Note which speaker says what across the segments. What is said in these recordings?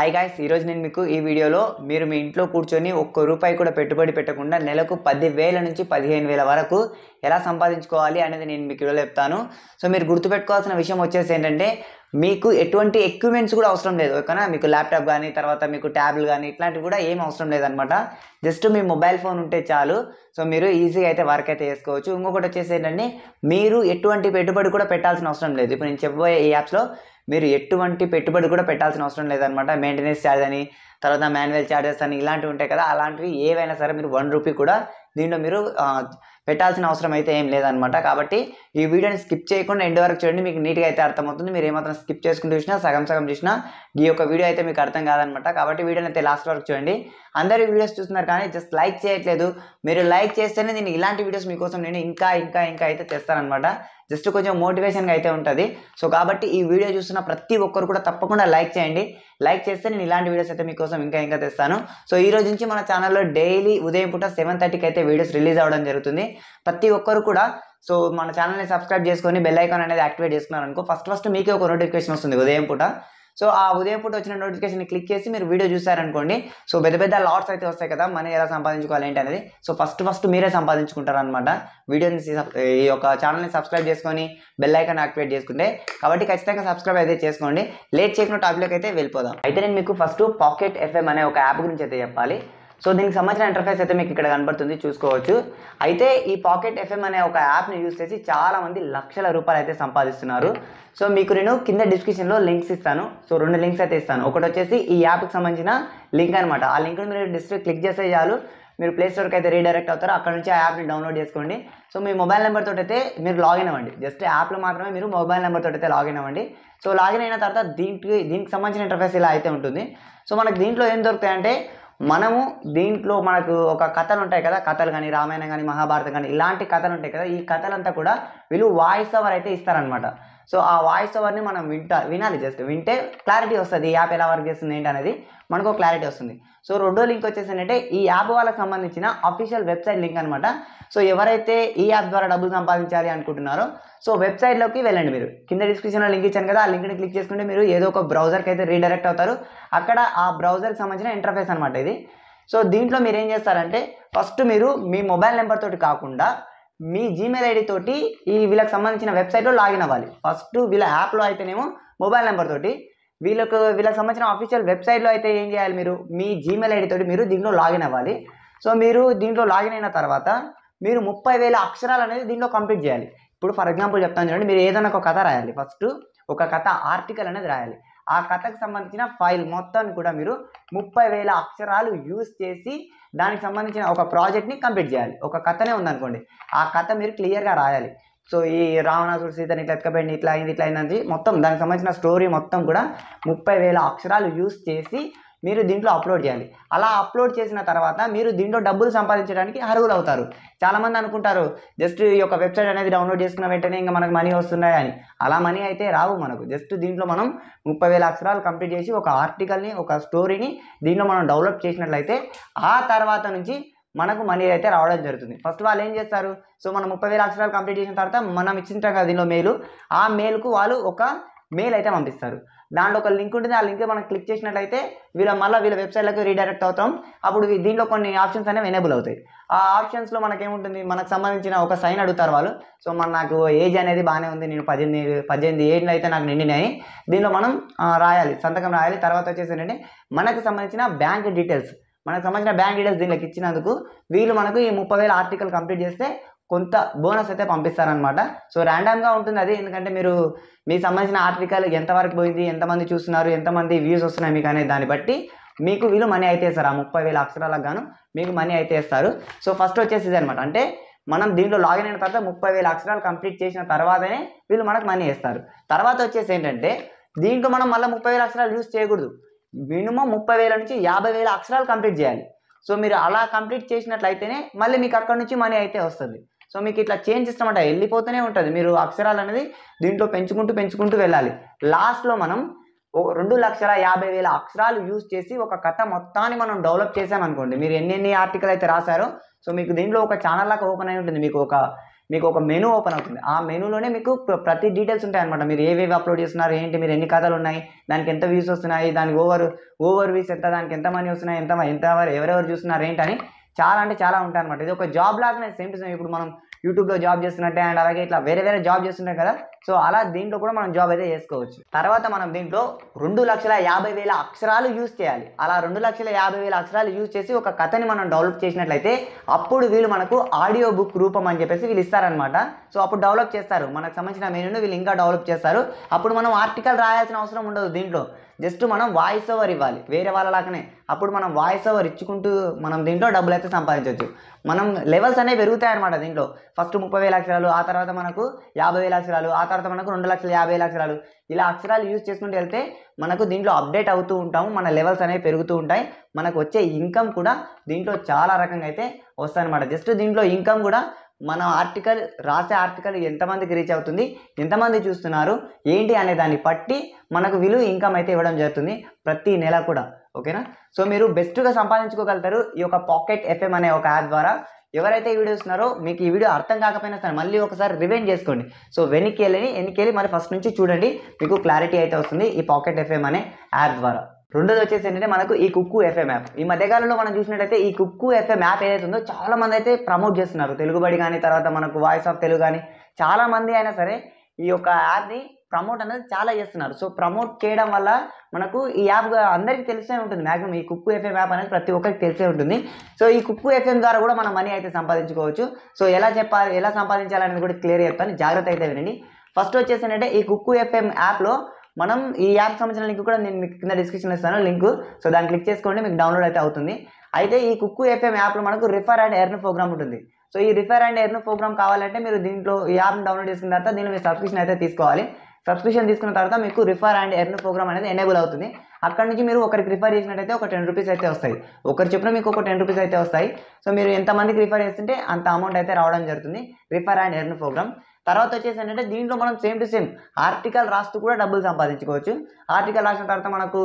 Speaker 1: hi guys ఈరోజు నేను మీకు ఈ వీడియోలో మీరు మీ ఇంట్లో కూర్చొని ఒక్క రూపాయి కూడా పెట్టుబడి పెట్టకుండా నెలకు పదివేల నుంచి పదిహేను వేల వరకు ఎలా సంపాదించుకోవాలి అనేది నేను మీకు వీడియోలో చెప్తాను సో మీరు గుర్తుపెట్టుకోవాల్సిన విషయం వచ్చేసి ఏంటంటే మీకు ఎటువంటి ఎక్విప్మెంట్స్ కూడా అవసరం లేదు ఓకేనా మీకు ల్యాప్టాప్ కానీ తర్వాత మీకు ట్యాబ్లు కానీ ఇట్లాంటివి కూడా ఏం అవసరం లేదనమాట జస్ట్ మీ మొబైల్ ఫోన్ ఉంటే చాలు సో మీరు ఈజీగా అయితే వర్క్ అయితే చేసుకోవచ్చు ఇంకొకటి వచ్చేసి ఏంటంటే మీరు ఎటువంటి పెట్టుబడి కూడా పెట్టాల్సిన అవసరం లేదు ఇప్పుడు నేను చెప్పబోయే ఈ యాప్స్లో మీరు ఎటువంటి పెట్టుబడి కూడా పెట్టాల్సిన అవసరం లేదనమాట మెయింటెనెన్స్ ఛార్జ్ అని తర్వాత మాన్యువల్ ఛార్జెస్ అని ఇలాంటివి ఉంటాయి కదా అలాంటివి ఏవైనా సరే మీరు వన్ రూపీ కూడా దీంట్లో మీరు పెట్టాల్సిన అవసరం అయితే ఏం లేదనమాట కాబట్టి ఈ వీడియోని స్కిప్ చేయకుండా ఎండ్ వరకు చూడండి మీకు నీట్గా అయితే అర్థమవుతుంది మీరు ఏమాత్రం స్కిప్ చేసుకుని చూసినా సగం సగం చూసినా ఈ యొక్క వీడియో అయితే మీకు అర్థం కాదనమాట కాబట్టి వీడియోని అయితే లాస్ట్ వరకు చూడండి అందరూ వీడియోస్ చూస్తున్నారు కానీ జస్ట్ లైక్ చేయట్లేదు మీరు లైక్ చేస్తేనే నేను ఇలాంటి వీడియోస్ మీకోసం నేను ఇంకా ఇంకా ఇంకా అయితే తెస్తానమాట జస్ట్ కొంచెం మోటివేషన్గా అయితే ఉంటుంది సో కాబట్టి ఈ వీడియో చూస్తున్న ప్రతి ఒక్కరు కూడా తప్పకుండా లైక్ చేయండి లైక్ చేస్తే నేను ఇలాంటి వీడియోస్ అయితే మీకోసం ఇంకా ఇంకా తెస్తాను సో ఈ రోజు నుంచి మన ఛానల్లో డైలీ ఉదయం పూట సెవెన్ థర్టీకి అయితే వీడియోస్ రిలీజ్ అవ్వడం జరుగుతుంది ప్రతి ఒక్కరు కూడా సో మన ఛానల్ని సబ్స్క్రైబ్ చేసుకొని బెల్ ఐకాన్ అనేది యాక్టివేట్ చేసుకున్నారు అనుకో ఫస్ట్ ఫస్ట్ మీకే ఒక నోటిఫికేషన్ వస్తుంది ఉదయం పూట సో ఆ ఉదయం పూట వచ్చిన నోటిఫికేషన్ క్లిక్ చేసి మీరు వీడియో చూసారనుకోండి సో పెద్ద పెద్ద లాట్స్ అయితే వస్తాయి కదా మనీ ఎలా సంపాదించుకోవాలి ఏంటి అనేది సో ఫస్ట్ ఫస్ట్ మీరే సంపాదించుకుంటారనమాట వీడియోని ఈ యొక్క ఛానల్ని సబ్స్క్రైబ్ చేసుకొని బెల్ ఐకాన్ యాక్టివేట్ చేసుకుంటే కాబట్టి ఖచ్చితంగా సబ్స్క్రైబ్ అయితే చేసుకోండి లేట్ చేసిన టాపిక్ అయితే వెళ్ళిపోదాం అయితే నేను మీకు ఫస్ట్ పాకెట్ ఎఫ్ఎం అనే ఒక యాప్ గురించి అయితే చెప్పాలి సో దీనికి సంబంధించిన ఇంటర్ఫేస్ అయితే మీకు ఇక్కడ కనబడుతుంది చూసుకోవచ్చు అయితే ఈ పాకెట్ ఎఫ్ఎం అనే ఒక యాప్ని యూస్ చేసి చాలామంది లక్షల రూపాయలు అయితే సంపాదిస్తున్నారు సో మీకు నేను కింద డిస్క్రిప్షన్లో లింక్స్ ఇస్తాను సో రెండు లింక్స్ అయితే ఇస్తాను ఒకటి వచ్చేసి ఈ యాప్కి సంబంధించిన లింక్ అనమాట ఆ లింక్ మీరు డిస్క్రిప్ట్ క్లిక్ చేస్తే చాలు మీరు ప్లే స్టోర్కి అయితే రీడైరెక్ట్ అవుతారు అక్కడ నుంచి ఆ యాప్ని డౌన్లోడ్ చేసుకోండి సో మీ మొబైల్ నెంబర్ తోటి అయితే మీరు లాగిన్ అవ్వండి జస్ట్ యాప్లో మాత్రమే మీరు మొబైల్ నెంబర్ తోటి అయితే లాగిన్ అవ్వండి సో లాగిన్ అయిన తర్వాత దీనికి దీనికి సంబంధించిన ఇంటర్ఫేస్ ఇలా అయితే ఉంటుంది సో మనకు దీంట్లో ఏం దొరుకుతాయంటే మనము దీంట్లో మనకు ఒక కథలు ఉంటాయి కదా కథలు కానీ రామాయణం కానీ మహాభారతం కానీ ఇలాంటి కథలు ఉంటాయి కదా ఈ కథలంతా కూడా వీళ్ళు వాయిస్ ఓవర్ అయితే ఇస్తారనమాట సో ఆ వాయిస్ ఓవర్ని మనం వింటా వినాలి జస్ట్ వింటే క్లారిటీ వస్తుంది ఈ యాప్ ఎలా వర్క్ చేస్తుంది ఏంటి అనేది మనకు క్లారిటీ వస్తుంది సో రెండో లింక్ వచ్చేసి ఏంటంటే ఈ యాప్ వాళ్ళకి సంబంధించిన అఫీషియల్ వెబ్సైట్ లింక్ అనమాట సో ఎవరైతే ఈ యాప్ ద్వారా డబ్బులు సంపాదించాలి అనుకుంటున్నారో సో వెబ్సైట్లోకి వెళ్ళండి మీరు కింద డిస్క్రిప్షన్లో లింక్ ఇచ్చాను కదా ఆ లింక్ని క్లిక్ చేసుకుంటే మీరు ఏదో ఒక బ్రౌజర్కి అయితే రీడైరెక్ట్ అవుతారు అక్కడ ఆ బ్రౌజర్కి సంబంధించిన ఇంటర్ఫేస్ అనమాట ఇది సో దీంట్లో మీరు ఏం చేస్తారంటే ఫస్ట్ మీరు మీ మొబైల్ నెంబర్ తోటి కాకుండా మీ జీమెయిల్ ఐడి తోటి ఈ వీళ్ళకి సంబంధించిన వెబ్సైట్లో లాగిన్ అవ్వాలి ఫస్ట్ వీళ్ళ యాప్లో అయితేనేమో మొబైల్ నెంబర్ తోటి వీళ్ళకు వీళ్ళకి సంబంధించిన అఫీషియల్ వెబ్సైట్లో అయితే ఏం చేయాలి మీరు మీ జీమెయిల్ ఐడి తోటి మీరు దీంట్లో లాగిన్ అవ్వాలి సో మీరు దీంట్లో లాగిన్ అయిన తర్వాత మీరు ముప్పై వేల అక్షరాలు అనేది దీంట్లో కంప్లీట్ చేయాలి ఇప్పుడు ఫర్ ఎగ్జాంపుల్ చెప్తాను చూడండి మీరు ఏదైనా ఒక కథ రాయాలి ఫస్ట్ ఒక కథ ఆర్టికల్ అనేది రాయాలి ఆ కథకు సంబంధించిన ఫైల్ మొత్తాన్ని కూడా మీరు ముప్పై వేల అక్షరాలు యూజ్ చేసి దానికి సంబంధించిన ఒక ప్రాజెక్ట్ని కంప్లీట్ చేయాలి ఒక కథనే ఉందనుకోండి ఆ కథ మీరు క్లియర్గా రాయాలి సో ఈ రావణాసుడు సీతని ఇట్లా ఎత్తుకపోయింది ఇట్లా అయింది ఇట్లా అయింది మొత్తం దానికి సంబంధించిన స్టోరీ మొత్తం కూడా ముప్పై వేల అక్షరాలు యూజ్ చేసి మీరు దీంట్లో అప్లోడ్ చేయాలి అలా అప్లోడ్ చేసిన తర్వాత మీరు దీంట్లో డబ్బులు సంపాదించడానికి అర్హులు అవుతారు చాలామంది అనుకుంటారు జస్ట్ ఈ యొక్క వెబ్సైట్ అనేది డౌన్లోడ్ చేసుకున్న వెంటనే ఇంకా మనకు మనీ వస్తున్నాయి అని అలా మనీ అయితే రావు మనకు జస్ట్ దీంట్లో మనం ముప్పై వేల అక్షరాలు కంప్లీట్ చేసి ఒక ఆర్టికల్ని ఒక స్టోరీని దీంట్లో మనం డెవలప్ చేసినట్లయితే ఆ తర్వాత నుంచి మనకు మనీ అయితే రావడం జరుగుతుంది ఫస్ట్ వాళ్ళు ఏం చేస్తారు సో మనం ముప్పై వేల అక్షరాలు కంప్లీట్ చేసిన తర్వాత మనం ఇచ్చిన కదా దీనిలో మెయిల్ ఆ మెయిల్కు వాళ్ళు ఒక మెయిల్ అయితే పంపిస్తారు దాంట్లో ఒక లింక్ ఉంటుంది ఆ లింక్ మనం క్లిక్ చేసినట్లయితే వీళ్ళ మళ్ళీ వీళ్ళ వెబ్సైట్లకు రీడైరెక్ట్ అవుతాం అప్పుడు దీంట్లో కొన్ని ఆప్షన్స్ అనేవి ఎనేబుల్ అవుతాయి ఆ ఆప్షన్స్లో మనకేముంటుంది మనకు సంబంధించిన ఒక సైన్ అడుగుతారు వాళ్ళు సో మన నాకు ఏజ్ అనేది బాగానే ఉంది నేను పద్దెనిమిది పద్దెనిమిది ఏళ్ళు అయితే నాకు నిండినాయి దీనిలో మనం రాయాలి సంతకం రాయాలి తర్వాత వచ్చేసి ఏంటంటే మనకు సంబంధించిన బ్యాంక్ డీటెయిల్స్ మనకు సంబంధించిన బ్యాంక్ డీటెయిల్స్ దీనికి ఇచ్చినందుకు వీళ్ళు మనకు ఈ ముప్పై వేల ఆర్టికల్ కంప్లీట్ చేస్తే కొంత బోనస్ అయితే పంపిస్తారనమాట సో ర్యాండమ్గా ఉంటుంది అది ఎందుకంటే మీరు మీకు సంబంధించిన ఆర్టికల్ ఎంతవరకు పోయింది ఎంతమంది చూస్తున్నారు ఎంతమంది వ్యూస్ వస్తున్నాయి మీకు అనే దాన్ని బట్టి మీకు వీళ్ళు మనీ అయితే ఇస్తారు ఆ ముప్పై వేల అక్షరాలకు గాను మీకు మనీ అయితే ఇస్తారు సో ఫస్ట్ వచ్చేసి ఇది అనమాట అంటే మనం దీంట్లో లాగిన్ అయిన తర్వాత ముప్పై వేల అక్షరాలు కంప్లీట్ చేసిన తర్వాతనే వీళ్ళు మనకు మనీ ఇస్తారు తర్వాత వచ్చేసి ఏంటంటే దీంట్లో మనం మళ్ళీ ముప్పై వేల అక్షరాలు యూస్ చేయకూడదు మినిమం ముప్పై వేల నుంచి యాభై వేల అక్షరాలు కంప్లీట్ చేయాలి సో మీరు అలా కంప్లీట్ చేసినట్లయితేనే మళ్ళీ మీకు అక్కడ నుంచి మనీ అయితే వస్తుంది సో మీకు ఇట్లా చేంజ్ ఇస్తామంట వెళ్ళిపోతూనే ఉంటుంది మీరు అక్షరాలు అనేది దీంట్లో పెంచుకుంటూ పెంచుకుంటూ వెళ్ళాలి లాస్ట్లో మనం రెండు లక్షల యాభై వేల అక్షరాలు యూజ్ చేసి ఒక కథ మొత్తాన్ని మనం డెవలప్ చేసామనుకోండి మీరు ఎన్నెన్ని ఆర్టికల్ అయితే రాశారో సో మీకు దీంట్లో ఒక ఛానల్ లాగా ఓపెన్ అయి ఉంటుంది మీకు ఒక మీకు ఒక మెనూ ఓపెన్ అవుతుంది ఆ మెనూలోనే మీకు ప్రతి డీటెయిల్స్ ఉంటాయి అనమాట మీరు ఏవేవి అప్లోడ్ చేస్తున్నారు ఏంటి మీరు ఎన్ని కథలు ఉన్నాయి దానికి ఎంత వ్యూస్ వస్తున్నాయి దానికి ఓవర్ ఓవర్ వ్యూస్ ఎంత దానికి ఎంత మనీ వస్తున్నాయి ఎంత ఎంత ఎవరెవరు చూస్తున్నారు ఏంటని చాలా అంటే చాలా ఉంటాయి అనమాట ఇది ఒక జాబ్ లాగానే సేమ్ టు ఇప్పుడు మనం యూట్యూబ్లో జాబ్ చేస్తున్నట్టే అండ్ అలాగే ఇట్లా వేరే వేరే జాబ్ చేస్తుంటాం కదా సో అలా దీంట్లో కూడా మనం జాబ్ అయితే చేసుకోవచ్చు తర్వాత మనం దీంట్లో రెండు లక్షల యాభై వేల అక్షరాలు యూజ్ చేయాలి అలా రెండు లక్షల యాభై వేల అక్షరాలు యూజ్ చేసి ఒక కథని మనం డెవలప్ చేసినట్లయితే అప్పుడు వీళ్ళు మనకు ఆడియో బుక్ రూపం అని చెప్పేసి వీళ్ళు ఇస్తారనమాట సో అప్పుడు డెవలప్ చేస్తారు మనకు సంబంధించిన మెనూను వీళ్ళు ఇంకా డెవలప్ చేస్తారు అప్పుడు మనం ఆర్టికల్ రాయాల్సిన అవసరం ఉండదు దీంట్లో జస్ట్ మనం వాయిస్ ఓవర్ ఇవ్వాలి వేరే వాళ్ళలాగానే అప్పుడు మనం వాయిస్ ఓవర్ ఇచ్చుకుంటూ మనం దీంట్లో డబ్బులు అయితే సంపాదించవచ్చు మనం లెవెల్స్ అనేవి పెరుగుతాయి అనమాట దీంట్లో ఫస్ట్ ముప్పై వేల అక్షరాలు ఆ తర్వాత మనకు యాభై వేల అక్షరాలు ఆ తర్వాత మనకు రెండు లక్షల యాభై వేల అక్షరాలు ఇలా అక్షరాలు యూజ్ చేసుకుంటూ వెళ్తే మనకు దీంట్లో అప్డేట్ అవుతూ ఉంటాము మన లెవెల్స్ అనేవి పెరుగుతూ ఉంటాయి మనకు వచ్చే ఇన్కమ్ కూడా దీంట్లో చాలా రకంగా అయితే వస్తాయన్నమాట జస్ట్ దీంట్లో ఇన్కమ్ కూడా మన ఆర్టికల్ రాసే ఆర్టికల్ ఎంతమందికి రీచ్ అవుతుంది ఎంతమంది చూస్తున్నారు ఏంటి అనే దాన్ని పట్టి మనకు విలువ ఇన్కమ్ అయితే ఇవ్వడం జరుగుతుంది ప్రతి నెల కూడా ఓకేనా సో మీరు బెస్ట్గా సంపాదించుకోగలుగుతారు ఈ యొక్క పాకెట్ ఎఫ్ఎం అనే ఒక యాప్ ద్వారా ఎవరైతే వీడియో చూస్తున్నారో మీకు ఈ వీడియో అర్థం కాకపోయినా సరే మళ్ళీ ఒకసారి రివెండ్ చేసుకోండి సో వెనికెళ్ళని వెళ్ళని మరి ఫస్ట్ నుంచి చూడండి మీకు క్లారిటీ అయితే వస్తుంది ఈ పాకెట్ ఎఫ్ఎం అనే యాప్ ద్వారా రెండోది వచ్చేసి ఏంటంటే మనకు ఈ కుక్కు ఎఫ్ఎం యాప్ ఈ మధ్యకాలంలో మనం చూసినట్టయితే ఈ కుక్కు ఎఫ్ఎం యాప్ ఏదైతే ఉందో చాలా మంది అయితే ప్రమోట్ చేస్తున్నారు తెలుగుబడి కానీ తర్వాత మనకు వాయిస్ ఆఫ్ తెలుగు కానీ చాలా మంది అయినా సరే ఈ యొక్క యాప్ని ప్రమోట్ అనేది చాలా చేస్తున్నారు సో ప్రమోట్ చేయడం వల్ల మనకు ఈ యాప్ అందరికీ తెలిసే ఉంటుంది మ్యాక్సిమం ఈ కుక్కు ఎఫ్ఎం యాప్ అనేది ప్రతి ఒక్కరికి తెలిసే ఉంటుంది సో ఈ కుక్కు ఎఫ్ఎం ద్వారా కూడా మనం మనీ అయితే సంపాదించుకోవచ్చు సో ఎలా చెప్పాలి ఎలా సంపాదించాలనేది కూడా క్లియర్ చెప్తాను జాగ్రత్త అయితే వినండి ఫస్ట్ వచ్చేసి ఏంటంటే ఈ కుక్కు ఎఫ్ఎం యాప్లో మనం ఈ యాప్ సంబంధించిన లింక్ కూడా నేను మీకు కింద డిస్క్రిప్షన్ ఇస్తాను లింక్ సో దాన్ని క్లిక్ చేసుకోండి మీకు డౌన్లోడ్ అయితే అవుతుంది అయితే ఈ కుక్కు ఎఫ్ఎం యాప్లో మనకు రిఫర్ అండ్ ఎర్న్ ప్రోగ్రామ్ ఉంటుంది సో ఈ రిఫర్ అండ్ ఎర్న్ ప్రోగ్రామ్ కావాలంటే మీరు దీంట్లో ఈ యాప్ని డౌన్లోడ్ చేసిన తర్వాత దీనిలో మీరు సబ్స్క్రిప్షన్ అయితే తీసుకోవాలి సబ్స్క్రిప్షన్ తీసుకున్న తర్వాత మీకు రిఫర్ అండ్ ఎర్న్ ప్రోగ్రామ్ అనేది ఎనేబుల్ అవుతుంది అక్కడ నుంచి మీరు ఒకరికి రిఫర్ చేసినట్టయితే ఒక టెన్ రూపీస్ అయితే వస్తాయి ఒకరు చెప్పిన మీకు ఒక టెన్ రూపీస్ అయితే వస్తాయి సో మీరు ఎంతమందికి రిఫర్ చేస్తుంటే అంత అమౌంట్ అయితే రావడం జరుగుతుంది రిఫర్ అండ్ ఎర్న్ ప్రోగ్రామ్ తర్వాత వచ్చేసి ఏంటంటే దీంట్లో మనం సేమ్ టు సేమ్ ఆర్టికల్ రాస్తూ కూడా డబ్బులు సంపాదించుకోవచ్చు ఆర్టికల్ రాసిన తర్వాత మనకు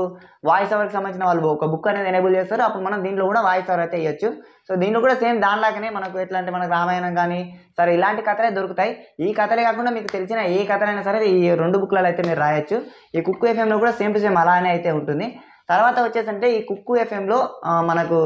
Speaker 1: వాయిస్ ఓవర్కి సంబంధించిన వాళ్ళు ఒక బుక్ అనేది ఎనేబుల్ చేస్తారు అప్పుడు మనం దీంట్లో కూడా వాయిస్ ఓవర్ అయితే ఇవ్వచ్చు సో దీంట్లో కూడా సేమ్ దానిలాగానే మనకు ఎట్లా అంటే మనకు రామాయణం కానీ సరే ఇలాంటి కథలే దొరుకుతాయి ఈ కథలే కాకుండా మీకు తెలిసిన ఏ కథలైనా సరే ఈ రెండు బుక్లలో అయితే మీరు రాయొచ్చు ఈ కుక్కు ఎఫ్ఎంలో కూడా సేమ్ టు సేమ్ అలానే అయితే ఉంటుంది తర్వాత వచ్చేసంటే ఈ కుక్కు ఎఫ్ఎంలో మనకు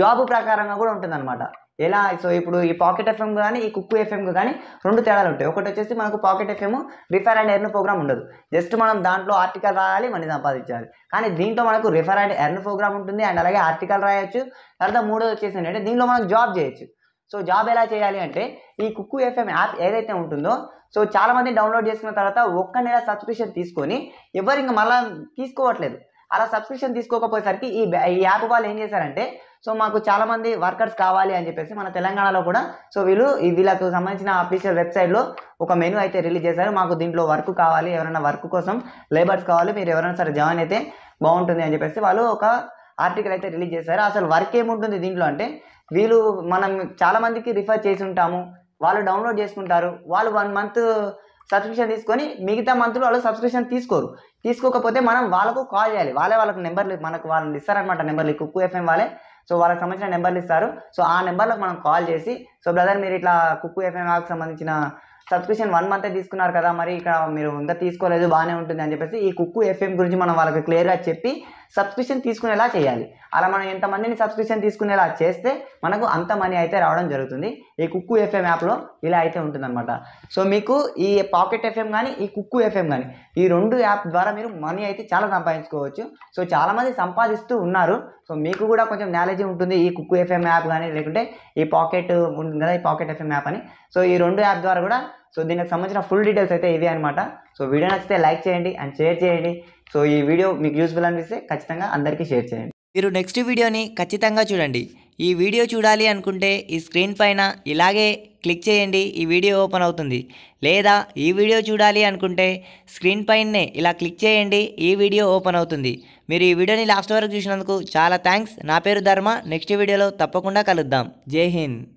Speaker 1: జాబ్ ప్రకారంగా కూడా ఉంటుందన్నమాట ఎలా సో ఇప్పుడు ఈ పాకెట్ ఎఫ్ఎం కానీ ఈ కుక్కు ఎఫ్ఎం కానీ రెండు తేడాలు ఉంటాయి ఒకటి వచ్చేసి మనకు Pocket FM refer and earn program ఉండదు జస్ట్ మనం దాంట్లో ఆర్టికల్ రాయాలి మనీ సంపాదించాలి కానీ దీంట్లో మనకు రిఫర్ అండ్ ఎర్న్ ప్రోగ్రామ్ ఉంటుంది అండ్ అలాగే ఆర్టికల్ రాయొచ్చు తర్వాత మూడోది వచ్చేసి ఏంటంటే దీంట్లో మనం జాబ్ చేయొచ్చు సో జాబ్ ఎలా చేయాలి అంటే ఈ కుక్కు ఎఫ్ఎం యాప్ ఏదైతే ఉంటుందో సో చాలామంది డౌన్లోడ్ చేసుకున్న తర్వాత ఒక్క నెల సబ్స్క్రిప్షన్ తీసుకొని ఎవరు ఇంకా మళ్ళీ తీసుకోవట్లేదు అలా సబ్స్క్రిప్షన్ తీసుకోకపోయేసరికి ఈ ఈ యాప్ వాళ్ళు ఏం చేశారంటే సో మాకు చాలామంది వర్కర్స్ కావాలి అని చెప్పేసి మన తెలంగాణలో కూడా సో వీళ్ళు వీళ్ళకు సంబంధించిన అఫీషియల్ వెబ్సైట్లో ఒక మెనూ అయితే రిలీజ్ చేశారు మాకు దీంట్లో వర్క్ కావాలి ఎవరైనా వర్క్ కోసం లేబర్స్ కావాలి మీరు ఎవరైనా సరే జాయిన్ అయితే బాగుంటుంది అని చెప్పేసి వాళ్ళు ఒక ఆర్టికల్ అయితే రిలీజ్ చేశారు అసలు వర్క్ ఏముంటుంది దీంట్లో అంటే వీళ్ళు మనం చాలామందికి రిఫర్ చేసి ఉంటాము వాళ్ళు డౌన్లోడ్ చేసుకుంటారు వాళ్ళు వన్ మంత్ సబ్స్క్రిప్షన్ తీసుకొని మిగతా మంత్లో వాళ్ళు సబ్స్క్రిప్షన్ తీసుకోరు తీసుకోకపోతే మనం వాళ్ళకు కాల్ చేయాలి వాళ్ళే వాళ్ళకు నెంబర్లు మనకు వాళ్ళని ఇస్తారనమాట నెంబర్లు కుక్కు ఎఫ్ఎం వాళ్ళే సో వాళ్ళకి సంబంధించిన నెంబర్లు ఇస్తారు సో ఆ నెంబర్లకు మనం కాల్ చేసి సో బ్రదర్ మీరు ఇట్లా కుక్కు ఎఫ్ఎంఆర్కి సంబంధించిన సబ్స్క్రిప్షన్ వన్ మంత్ తీసుకున్నారు కదా మరి ఇక్కడ మీరు ఇంకా తీసుకోలేదు బాగానే ఉంటుంది అని చెప్పేసి ఈ కుక్కు ఎఫ్ఎం గురించి మనం వాళ్ళకి క్లియర్గా చెప్పి సబ్స్క్రిప్షన్ తీసుకునేలా చేయాలి అలా మనం ఎంతమందిని సబ్స్క్రిప్షన్ తీసుకునేలా చేస్తే మనకు అంత మనీ అయితే రావడం జరుగుతుంది ఈ కుక్కు ఎఫ్ఎం యాప్లో ఇలా అయితే ఉంటుందన్నమాట సో మీకు ఈ పాకెట్ ఎఫ్ఎం కానీ ఈ కుక్కు ఎఫ్ఎం కానీ ఈ రెండు యాప్ ద్వారా మీరు మనీ అయితే చాలా సంపాదించుకోవచ్చు సో చాలామంది సంపాదిస్తూ ఉన్నారు సో మీకు కూడా కొంచెం నాలెడ్జ్ ఉంటుంది ఈ కుక్కు ఎఫ్ఎం యాప్ కానీ లేకుంటే ఈ పాకెట్ ఉంటుంది కదా ఈ పాకెట్ ఎఫ్ఎం యాప్ అని సో ఈ రెండు యాప్ ద్వారా కూడా సో దీనికి సంబంధించిన ఫుల్ డీటెయిల్స్ అయితే ఇవే అనమాట సో వీడియో నచ్చితే లైక్ చేయండి అండ్ షేర్ చేయండి సో ఈ వీడియో మీకు యూస్ఫుల్ అనిపిస్తే ఖచ్చితంగా అందరికీ షేర్ చేయండి మీరు నెక్స్ట్ వీడియోని ఖచ్చితంగా చూడండి ఈ వీడియో చూడాలి అనుకుంటే ఈ స్క్రీన్ పైన ఇలాగే క్లిక్ చేయండి ఈ వీడియో ఓపెన్ అవుతుంది లేదా ఈ వీడియో చూడాలి అనుకుంటే స్క్రీన్ పైనే ఇలా క్లిక్ చేయండి ఈ వీడియో ఓపెన్ అవుతుంది మీరు ఈ వీడియోని లాస్ట్ వరకు చూసినందుకు చాలా థ్యాంక్స్ నా పేరు ధర్మ నెక్స్ట్ వీడియోలో తప్పకుండా కలుద్దాం జై హింద్